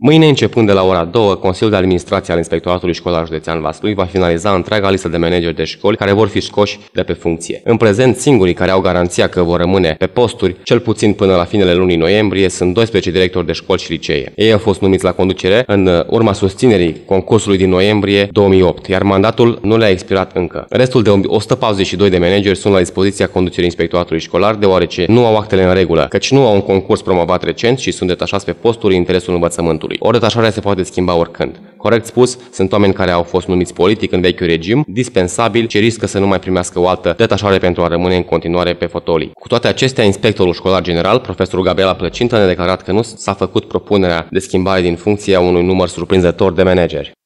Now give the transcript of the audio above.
Mâine, începând de la ora 2, Consiliul de Administrație al Inspectoratului Școlar Județean Vaslui va finaliza întreaga listă de manageri de școli care vor fi scoși de pe funcție. În prezent, singurii care au garanția că vor rămâne pe posturi, cel puțin până la finele lunii noiembrie, sunt 12 directori de școli și licee. Ei au fost numiți la conducere în urma susținerii concursului din noiembrie 2008, iar mandatul nu le-a expirat încă. Restul de 142 de manageri sunt la dispoziția conducerii Inspectoratului Școlar, deoarece nu au actele în regulă, căci nu au un concurs promovat recent și sunt detașați pe posturi în interesul învățământului statului. O detașare se poate schimba oricând. Corect spus, sunt oameni care au fost numiți politic în vechiul regim, dispensabil, ce riscă să nu mai primească o altă detașare pentru a rămâne în continuare pe fotolii. Cu toate acestea, inspectorul școlar general, profesorul Gabriela Plăcintă, ne-a declarat că nu s-a făcut propunerea de schimbare din funcția unui număr surprinzător de manageri.